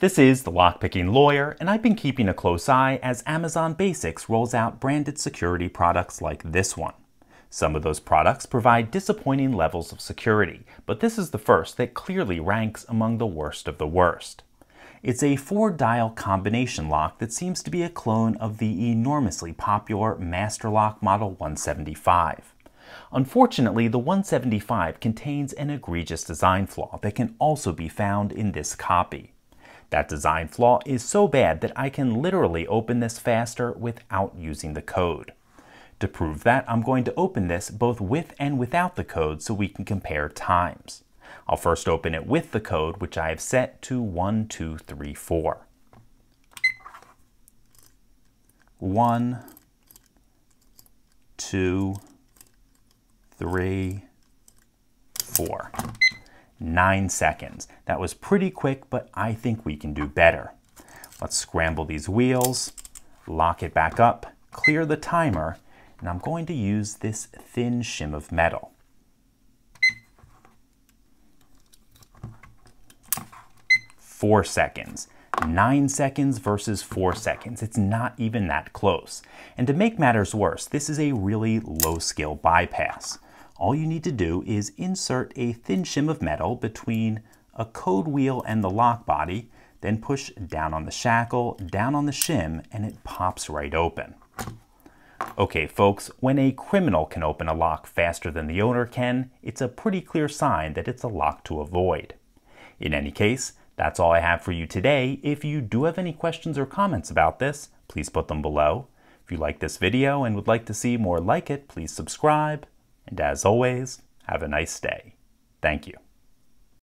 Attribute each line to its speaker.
Speaker 1: This is the Lockpicking Lawyer, and I've been keeping a close eye as Amazon Basics rolls out branded security products like this one. Some of those products provide disappointing levels of security, but this is the first that clearly ranks among the worst of the worst. It's a four-dial combination lock that seems to be a clone of the enormously popular Masterlock Model 175. Unfortunately, the 175 contains an egregious design flaw that can also be found in this copy. That design flaw is so bad that I can literally open this faster without using the code. To prove that, I'm going to open this both with and without the code so we can compare times. I'll first open it with the code, which I have set to 1234. 1, 2, 3, 4 nine seconds. That was pretty quick, but I think we can do better. Let's scramble these wheels, lock it back up, clear the timer, and I'm going to use this thin shim of metal. Four seconds. Nine seconds versus four seconds. It's not even that close. And to make matters worse, this is a really low skill bypass all you need to do is insert a thin shim of metal between a code wheel and the lock body, then push down on the shackle, down on the shim, and it pops right open. Okay folks, when a criminal can open a lock faster than the owner can, it's a pretty clear sign that it's a lock to avoid. In any case, that's all I have for you today. If you do have any questions or comments about this, please put them below. If you like this video and would like to see more like it, please subscribe. And as always, have a nice day. Thank you.